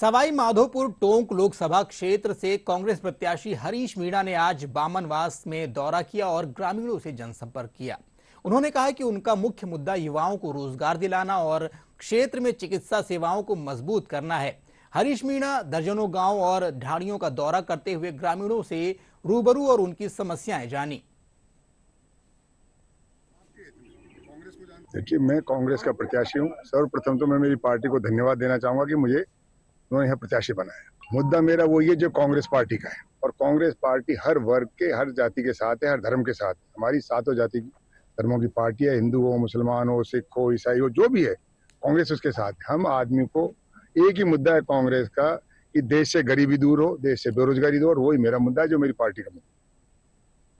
सवाई माधोपुर टोंक लोकसभा क्षेत्र से कांग्रेस प्रत्याशी हरीश मीणा ने आज बामनवास में दौरा किया और ग्रामीणों से जनसंपर्क किया उन्होंने कहा कि उनका मुख्य मुद्दा युवाओं को रोजगार दिलाना और क्षेत्र में चिकित्सा सेवाओं को मजबूत करना है हरीश मीणा दर्जनों गांव और ढाणियों का दौरा करते हुए ग्रामीणों से रूबरू और उनकी समस्याएं जानी देखिए मैं कांग्रेस का प्रत्याशी हूं सर्वप्रथम तो मैं मेरी पार्टी को धन्यवाद देना चाहूंगा कि मुझे उन्होंने यहाँ प्रत्याशी बनाया मुद्दा मेरा वो ये जो कांग्रेस पार्टी का है और कांग्रेस पार्टी हर वर्ग के हर जाति के साथ है हर धर्म के साथ हमारी सातों जाति धर्मों की पार्टी है हिंदू हो मुसलमान हो सिख हो ईसाई हो जो भी है कांग्रेस उसके साथ हम आदमी को एक ही मुद्दा है कांग्रेस का कि देश से गरीबी दूर हो देश से बेरोजगारी दूर वही मेरा मुद्दा है जो मेरी पार्टी का मुद्दा